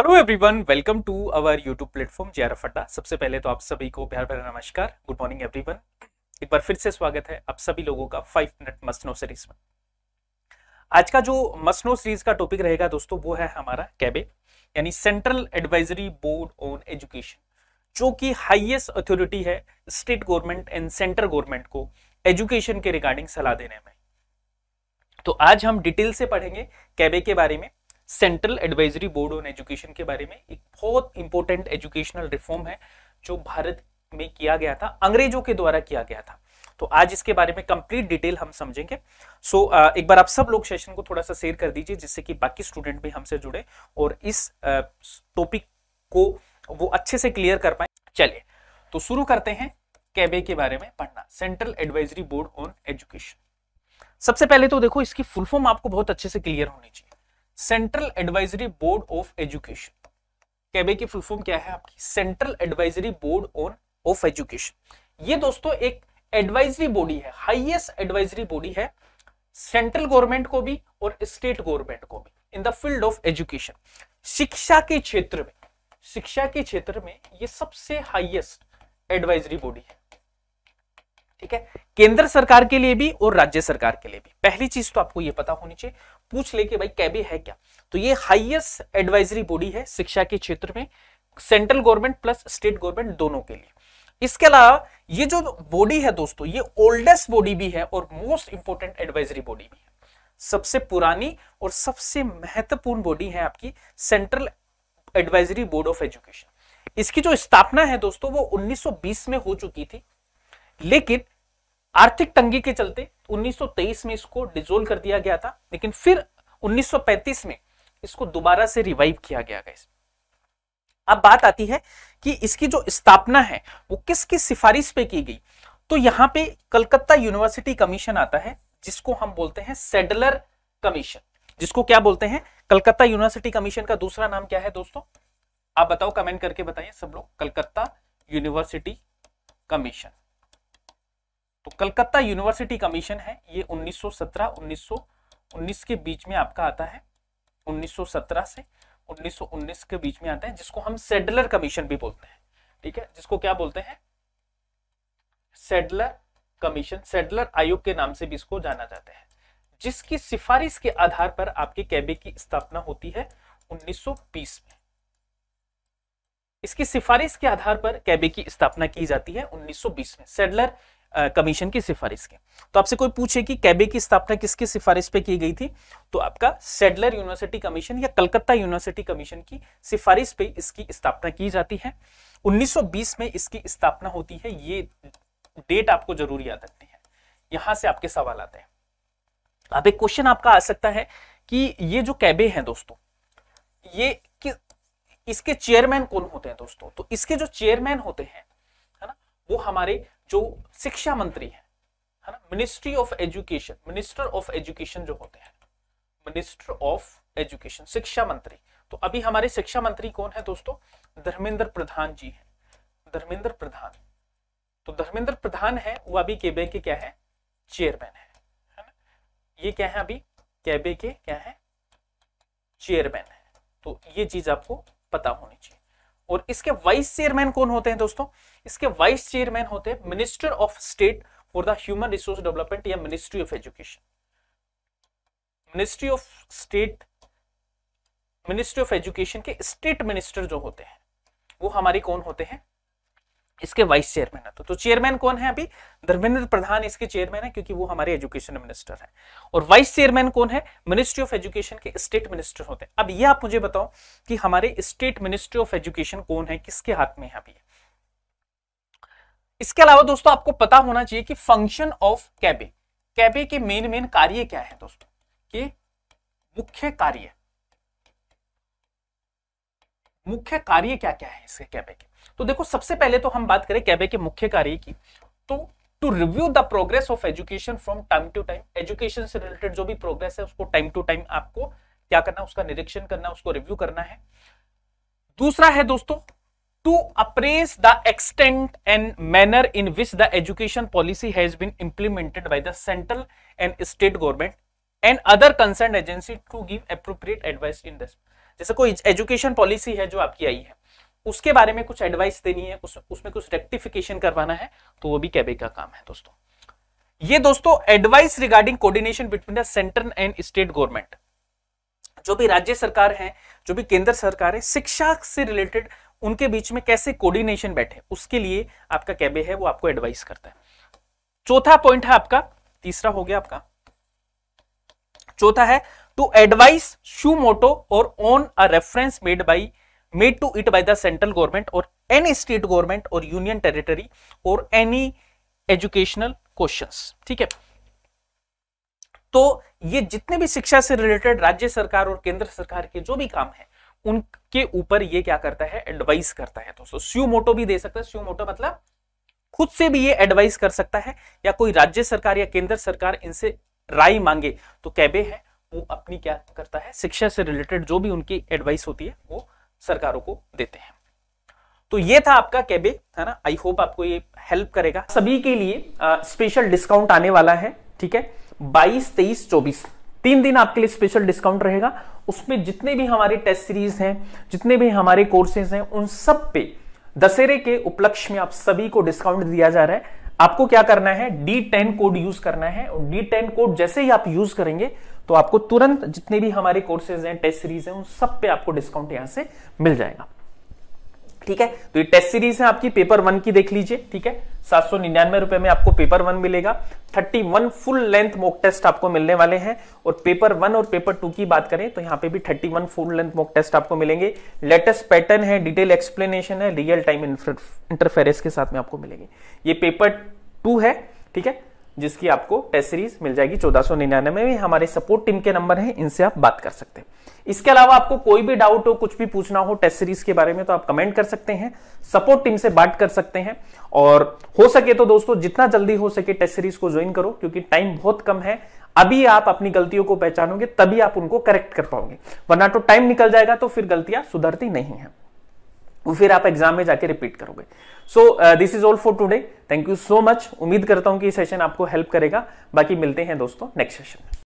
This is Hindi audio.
hello everyone welcome to our YouTube platform J R सबसे पहले तो आप सभी को प्यार प्यार नमस्कार गुड मॉर्निंग एवरीवन एक बार फिर से स्वागत है आप सभी लोगों का फाइव मिनट मसनो सीरीज में आज का जो मसनो सीरीज का टॉपिक रहेगा दोस्तों वो है हमारा कैबे यानी central advisory board on education जो कि हाइएस्ट अथॉरिटी है state government and central government को एजुकेशन के रिगार्डिंग सलाह देने में तो आज हम डिटेल से पढ़ेंगे कैबे के बारे में central advisory board on education के बारे में एक बहुत इंपॉर्टेंट एजुकेशनल रिफॉर्म है जो भारत में किया गया था अंग्रेजों के द्वारा किया गया था तो आज इसके बारे में कंप्लीट डिटेल हम समझेंगे सो so, एक बार आप सब लोग सेशन को थोड़ा सा शेयर कर दीजिए जिससे कि बाकी स्टूडेंट भी हमसे जुड़े और इस टॉपिक को वो अच्छे से क्लियर कर पाए चलिए तो शुरू करते हैं कैबे के बारे में पढ़ना central advisory board on education सबसे पहले तो देखो इसकी फुल फॉर्म आपको बहुत अच्छे से क्लियर होनी चाहिए central advisory board of education CABE की फुल फॉर्म क्या है आपकी central advisory board on of education ये दोस्तों एक एडवाइजरी बॉडी है हाईएस्ट एडवाइजरी बॉडी है सेंट्रल गवर्नमेंट को भी और स्टेट गवर्नमेंट को भी in the field of education शिक्षा के क्षेत्र में शिक्षा के क्षेत्र में ये सबसे हाईएस्ट एडवाइजरी बॉडी है ठीक है केंद्र सरकार के लिए भी और राज्य सरकार के लिए भी पहली चीज तो आपको ये पता होनी चाहिए पूछ ले कि भाई कैबी है क्या तो ये हाईएस्ट एडवाइजरी बॉडी है शिक्षा के क्षेत्र में central government plus state government दोनों के लिए इसके अलावा ये जो बॉडी है दोस्तों ये ओल्डेस्ट बॉडी भी है और मोस्ट इंपोर्टेंट एडवाइजरी बॉडी भी है सबसे पुरानी और सबसे महत्वपूर्ण बॉडी है आपकी central advisory board of education इसकी जो स्थापना है दोस्तों वो 1920 में हो चुकी थी लेकिन आर्थिक तंगी के चलते 1923 में इसको डिजोल्व कर दिया गया था लेकिन फिर 1935 में इसको दोबारा से रिवाइव किया गया गया अब बात आती है कि इसकी जो स्थापना है वो किसकी सिफारिश पे की गई तो यहां पे कलकत्ता यूनिवर्सिटी कमीशन आता है जिसको हम बोलते हैं सेडलर कमीशन जिसको क्या बोलते हैं कलकत्ता यूनिवर्सिटी कमीशन का दूसरा नाम क्या है दोस्तों आप बताओ कमेंट करके बताइए सब लोग कलकत्ता यूनिवर्सिटी कमीशन तो कलकत्ता यूनिवर्सिटी कमीशन है ये 1917 1919 के बीच में आपका आता है 1917 से 1919 के बीच में आता है जिसको हम सेडलर कमीशन भी बोलते हैं ठीक है जिसको क्या बोलते हैं सेडलर कमीशन सेडलर आयोग के नाम से भी इसको जाना जाता है जिसकी सिफारिश के आधार पर आपके कैबे की स्थापना होती है 1920 में इसकी सिफारिश के आधार पर कैबे की स्थापना की जाती है 1920 में सेडलर कमीशन की सिफारिश के तो आपसे कोई पूछे कि कैबे की स्थापना किसकी सिफारिश पे की गई थी तो आपका सेडलर यूनिवर्सिटी कमीशन या कलकत्ता यूनिवर्सिटी कमीशन की सिफारिश पे इसकी स्थापना की जाती है 1920 में इसकी स्थापना होती है ये डेट आपको जरूर याद रखनी है यहां से आपके सवाल आते हैं अब एक क्वेश्चन आपका आ सकता है कि ये जो कैबे हैं दोस्तों ये कि इसके चेयरमैन कौन होते हैं दोस्तों तो इसके जो चेयरमैन होते हैं है ना वो हमारे जो शिक्षा मंत्री है है ना ministry of education minister of education जो होते हैं मिनिस्टर ऑफ एजुकेशन शिक्षा मंत्री तो अभी हमारे शिक्षा मंत्री कौन है दोस्तों धर्मेंद्र प्रधान जी है धर्मेंद्र प्रधान तो धर्मेंद्र प्रधान है वो अभी केबे के क्या है चेयरमैन है है ना ये क्या है अभी कैबे के क्या है चेयरमैन है तो ये चीज आपको पता होनी चाहिए और इसके वाइस चेयरमैन कौन होते हैं दोस्तों इसके वाइस चेयरमैन होते हैं minister of state for the human resource development या ministry of education ministry of state ministry of education के स्टेट मिनिस्टर जो होते हैं वो हमारे कौन होते हैं इसके वाइस चेयरमैन है तो, तो चेयरमैन कौन है अभी धर्मेंद्र प्रधान इसके चेयरमैन है क्योंकि वो हमारे एजुकेशन मिनिस्टर है और वाइस चेयरमैन कौन है मिनिस्ट्री ऑफ एजुकेशन के स्टेट मिनिस्टर होते हैं अब ये आप मुझे बताओ कि हमारे स्टेट मिनिस्ट्री ऑफ एजुकेशन कौन है किसके हाथ में है अभी इसके अलावा दोस्तों आपको पता होना चाहिए कि फंक्शन ऑफ कैबे कैबे के मेन मेन कार्य क्या है दोस्तों के मुख्य कार्य मुख्य कार्य क्या क्या है इसके कैबे के तो देखो सबसे पहले तो हम बात करें कैबे के मुख्य कार्य की तो to review the progress of education from time to time education से रिलेटेड जो भी प्रोग्रेस है उसको टाइम टू टाइम आपको क्या करना उसका निरीक्षण करना उसको रिव्यू करना है दूसरा है दोस्तों to appraise the extent and manner in which the education policy has been implemented by the central and state government and other concern agency to give appropriate advice in this जैसे कोई एजुकेशन पॉलिसी है जो आपकी आई है उसके बारे में कुछ एडवाइस देनी है उस, उसमें कुछ रेक्टिफिकेशन करवाना है तो वो भी कैबे का काम है दोस्तों ये दोस्तों advice regarding coordination between the central and state government जो भी राज्य सरकार है जो भी केंद्र सरकार है शिक्षा से रिलेटेड उनके बीच में कैसे कोऑर्डिनेशन बैठे उसके लिए आपका कैबे है वो आपको एडवाइस करता है चौथा पॉइंट है आपका तीसरा हो गया आपका चौथा है to advice suo motu or on a reference made by made to it by the central government or any state government or union territory or any educational questions ठीक है तो ये जितने भी शिक्षा से रिलेटेड राज्य सरकार और केंद्र सरकार के जो भी काम है उनके ऊपर ये क्या करता है एडवाइस करता है दोस्तों स्यू मोटो भी दे सकता है स्यू मोटो मतलब खुद से भी ये एडवाइस कर सकता है या कोई राज्य सरकार या केंद्र सरकार इनसे राय मांगे तो कैबे है वो अपनी क्या करता है शिक्षा से रिलेटेड जो भी उनकी एडवाइस होती है वो सरकारों को देते हैं तो ये था आपका कैबे है ना आई होप आपको ये हेल्प करेगा सभी के लिए आ, स्पेशल डिस्काउंट आने वाला है ठीक है बाईस तेईस चौबीस तीन दिन आपके लिए स्पेशल डिस्काउंट रहेगा उसमें जितने भी हमारे टेस्ट सीरीज हैं जितने भी हमारे कोर्सेज हैं उन सब पे दशहरे के उपलक्ष्य में आप सभी को डिस्काउंट दिया जा रहा है आपको क्या करना है डी टेन कोड यूज करना है और डी टेन कोड जैसे ही आप यूज करेंगे तो आपको तुरंत जितने भी हमारे कोर्सेज हैं टेस्ट सीरीज हैं उन सब पे आपको डिस्काउंट यहां से मिल जाएगा ठीक है तो ये टेस्ट सीरीज है आपकी पेपर वन की देख लीजिए ठीक है सात सौ निन्यानवे रुपए में आपको पेपर वन मिलेगा thirty one full length mock test आपको मिलने वाले हैं और पेपर वन और पेपर टू की बात करें तो यहां पे भी thirty one full length mock test आपको मिलेंगे लेटेस्ट पैटर्न है डिटेल एक्सप्लेनेशन है रियल टाइम इंटरफेरेंस के साथ में आपको मिलेंगे ये पेपर टू है ठीक है जिसकी आपको टेस्ट सीरीज मिल जाएगी चौदह सौ निन्यानवे में हमारे सपोर्ट टीम के नंबर हैं इनसे आप बात कर सकते हैं इसके अलावा आपको कोई भी डाउट हो कुछ भी पूछना हो टेस्ट सीरीज के बारे में तो आप कमेंट कर सकते हैं सपोर्ट टीम से बात कर सकते हैं और हो सके तो दोस्तों जितना जल्दी हो सके टेस्ट सीरीज को ज्वाइन करो क्योंकि टाइम बहुत कम है अभी आप अपनी गलतियों को पहचानोगे तभी आप उनको करेक्ट कर पाओगे वरना तो टाइम निकल जाएगा तो फिर गलतियां सुधरती नहीं है वो फिर आप एग्जाम में जाके रिपीट करोगे so this is all for today thank you so much उम्मीद करता हूं कि सेशन आपको हेल्प करेगा बाकी मिलते हैं दोस्तों नेक्स्ट सेशन में